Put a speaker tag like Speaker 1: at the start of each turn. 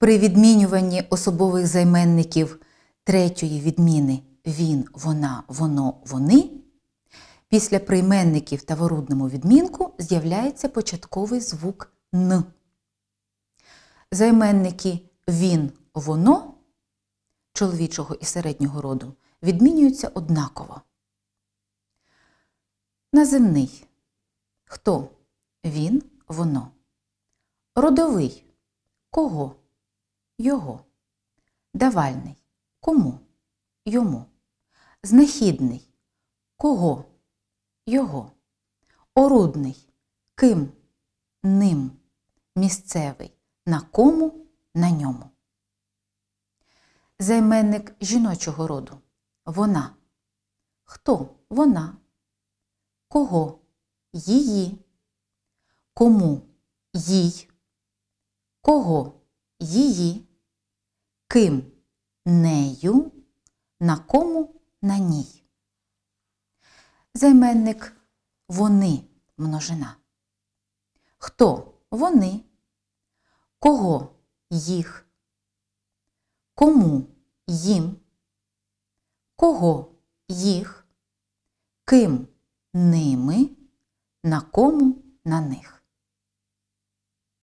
Speaker 1: При відмінюванні особових займенників третьої відміни він, вона, воно, вони після прийменників та ворудному відмінку з'являється початковий звук Н. Займенники він, воно чоловічого і середнього роду відмінюються однаково. Наземний хто він, воно. Родовий кого? Його. Давальний. Кому? Йому. Знахідний. Кого? Його. Орудний. Ким. Ним. Місцевий. На кому? На ньому. Займенник жіночого роду. Вона. Хто вона? Кого? Її. Кому їй? Кого її? ким нею, на кому на ній. Займенник вони множина. Хто вони? Кого їх? Кому їм? Кого їх? Ким ними? На кому на них?